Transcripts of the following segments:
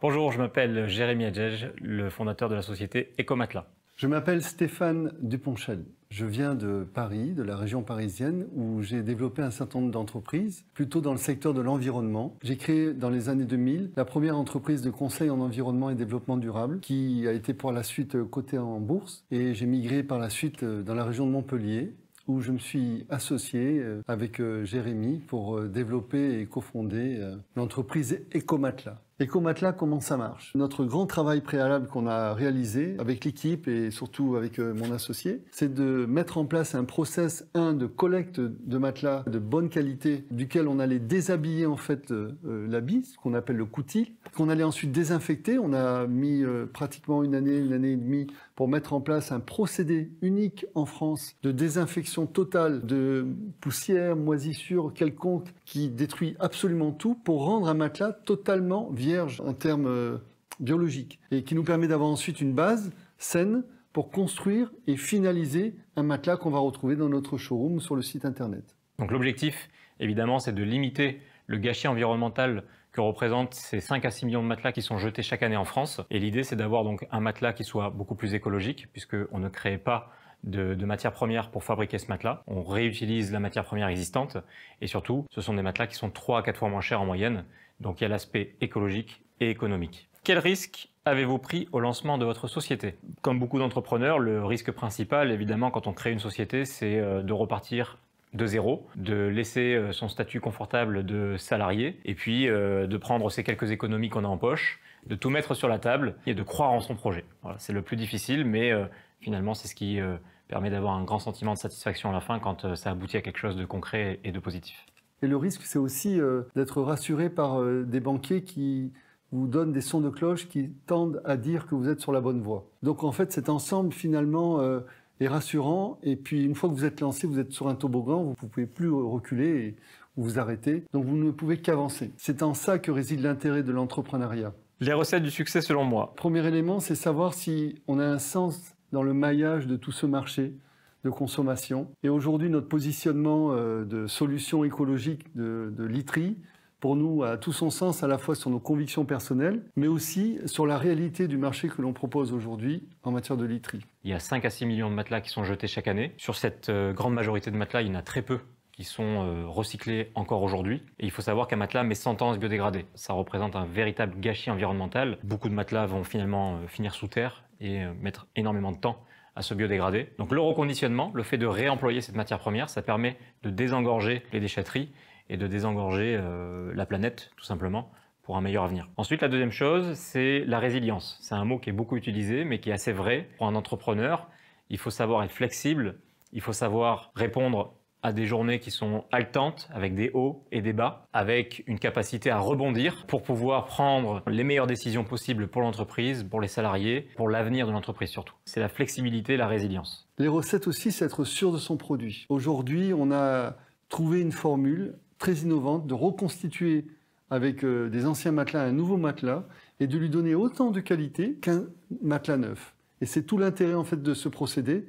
Bonjour, je m'appelle Jérémy Adjej, le fondateur de la société Ecomatla. Je m'appelle Stéphane Duponchel. Je viens de Paris, de la région parisienne, où j'ai développé un certain nombre d'entreprises, plutôt dans le secteur de l'environnement. J'ai créé dans les années 2000 la première entreprise de conseil en environnement et développement durable, qui a été pour la suite cotée en bourse. Et j'ai migré par la suite euh, dans la région de Montpellier, où je me suis associé euh, avec euh, Jérémy pour développer et cofonder l'entreprise Ecomatla. Éco-matelas, comment ça marche Notre grand travail préalable qu'on a réalisé avec l'équipe et surtout avec euh, mon associé, c'est de mettre en place un process, un, de collecte de matelas de bonne qualité, duquel on allait déshabiller en fait euh, euh, l'habit, ce qu'on appelle le coutil, qu'on allait ensuite désinfecter. On a mis pratiquement une année, une année et demie pour mettre en place un procédé unique en France de désinfection totale de poussière, moisissure quelconque qui détruit absolument tout pour rendre un matelas totalement vivant vierge en termes euh, biologiques, et qui nous permet d'avoir ensuite une base saine pour construire et finaliser un matelas qu'on va retrouver dans notre showroom sur le site internet. Donc l'objectif, évidemment, c'est de limiter le gâchis environnemental que représentent ces 5 à 6 millions de matelas qui sont jetés chaque année en France. Et l'idée, c'est d'avoir donc un matelas qui soit beaucoup plus écologique, puisqu'on ne crée pas de, matières premières pour fabriquer ce matelas. On réutilise la matière première existante et surtout, ce sont des matelas qui sont 3 à 4 fois moins chers en moyenne. Donc il y a l'aspect écologique et économique. Quel risque avez-vous pris au lancement de votre société Comme beaucoup d'entrepreneurs, le risque principal, évidemment, quand on crée une société, c'est euh, de repartir de zéro, de laisser euh, son statut confortable de salarié, et puis euh, de prendre ces quelques économies qu'on a en poche, de tout mettre sur la table et de croire en son projet. c'est le plus difficile, mais finalement, c'est ce qui permet d'avoir un grand sentiment de satisfaction à la fin quand euh, ça aboutit à quelque chose de concret et de positif. Et le risque, c'est aussi euh, d'être rassuré par euh, des banquiers qui vous donnent des sons de cloche qui tendent à dire que vous êtes sur la bonne voie. Donc en fait, cet ensemble, finalement, est rassurant. Et puis, une fois que vous êtes lancé, vous êtes sur un toboggan, vous ne pouvez plus reculer ou vous arrêter. Donc vous ne pouvez qu'avancer. C'est en ça que réside l'intérêt de l'entrepreneuriat. Les recettes du succès selon moi. Premier élément, c'est savoir si on a un sens dans le maillage de tout ce marché de consommation. Et aujourd'hui, notre positionnement euh, de solution écologique de, de pour nous, a tout son sens à la fois sur nos convictions personnelles, mais aussi sur la réalité du marché que l'on propose aujourd'hui en matière de literie. Il y a 5 à 6 millions de matelas qui sont jetés chaque année. Sur cette euh, grande majorité de matelas, il y en a très peu qui sont euh, recyclés encore aujourd'hui. Et il faut savoir qu'un matelas met 100 ans à se biodégrader. Ça représente un véritable gâchis environnemental. Beaucoup de matelas vont finalement euh, finir sous terre et euh, mettre énormément de temps à se biodégrader. Donc le reconditionnement, le fait de réemployer cette matière première, ça permet de désengorger les déchetteries et de désengorger la planète, tout simplement, pour un meilleur avenir. Ensuite, la deuxième chose, c'est la résilience. C'est un mot qui est beaucoup utilisé, mais qui est assez vrai. Pour un entrepreneur, il faut savoir être flexible, il faut savoir répondre à des journées qui sont haletantes, avec des hauts et des bas, avec une capacité à rebondir pour pouvoir prendre les meilleures décisions possibles pour l'entreprise, pour les salariés, pour l'avenir de l'entreprise surtout. C'est la flexibilité, la résilience. Les recettes aussi, c'est être sûr de son produit. Aujourd'hui, on a trouvé une formule très innovante de reconstituer avec euh, des anciens matelas un nouveau matelas et de lui donner autant de qualité qu'un matelas neuf. Et c'est tout l'intérêt en fait de ce procédé,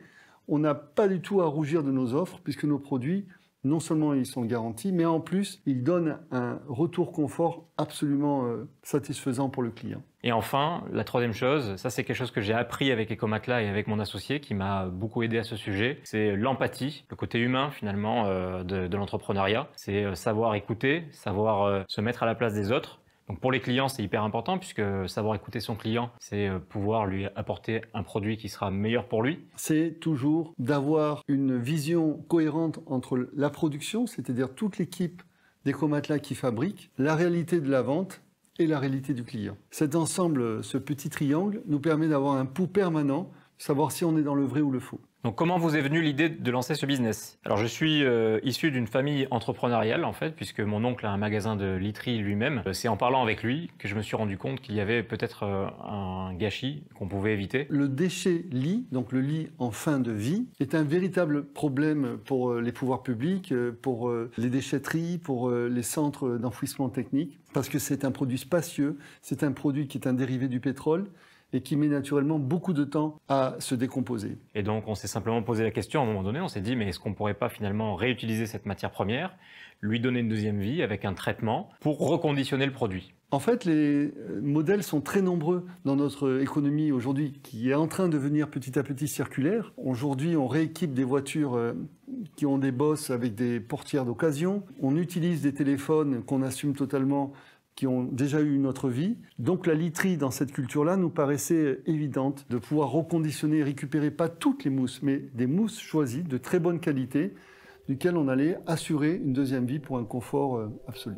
on n'a pas du tout à rougir de nos offres, puisque nos produits, non seulement ils sont garantis, mais en plus, ils donnent un retour confort absolument euh, satisfaisant pour le client. Et enfin, la troisième chose, ça c'est quelque chose que j'ai appris avec Ecomatla et avec mon associé qui m'a beaucoup aidé à ce sujet, c'est l'empathie, le côté humain finalement euh, de l'entrepreneuriat. C'est euh, savoir écouter, savoir se mettre à la place des autres donc pour les clients, c'est hyper important puisque savoir écouter son client, c'est euh, pouvoir lui apporter un produit qui sera meilleur pour lui. C'est toujours d'avoir une vision cohérente entre la production, c'est-à-dire toute l'équipe des Chromatlas qui fabrique, la réalité de la vente et la réalité du client. Cet ensemble, ce petit triangle, nous permet d'avoir un pouls permanent, savoir si on est dans le vrai ou le faux. Donc comment vous est venue l'idée de lancer ce business Alors je suis euh, issu d'une famille entrepreneuriale en fait, puisque mon oncle a un magasin de literie lui-même. Euh, c'est en parlant avec lui que je me suis rendu compte qu'il y avait peut-être euh, un gâchis qu'on pouvait éviter. Le déchet lit, donc le lit en fin de vie, est un véritable problème pour les pouvoirs publics, pour les déchetteries, pour les centres d'enfouissement technique, parce que c'est un produit spacieux, c'est un produit qui est un dérivé du pétrole et qui met naturellement beaucoup de temps à se décomposer. Et donc on s'est simplement posé la question à un moment donné, on s'est dit mais est-ce qu'on ne pourrait pas finalement réutiliser cette matière première, lui donner une deuxième vie avec un traitement pour reconditionner le produit en fait, les euh, modèles sont très nombreux dans notre économie aujourd'hui, qui est en train de devenir petit à petit circulaire. Aujourd'hui, on rééquipe des voitures euh, qui ont des bosses avec des portières d'occasion. On utilise des téléphones qu'on assume totalement qui ont déjà eu une autre vie. Donc la literie dans cette culture-là nous paraissait évidente de pouvoir reconditionner et récupérer pas toutes les mousses, mais des mousses choisies de très bonne qualité, duquel on allait assurer une deuxième vie pour un confort euh, absolu.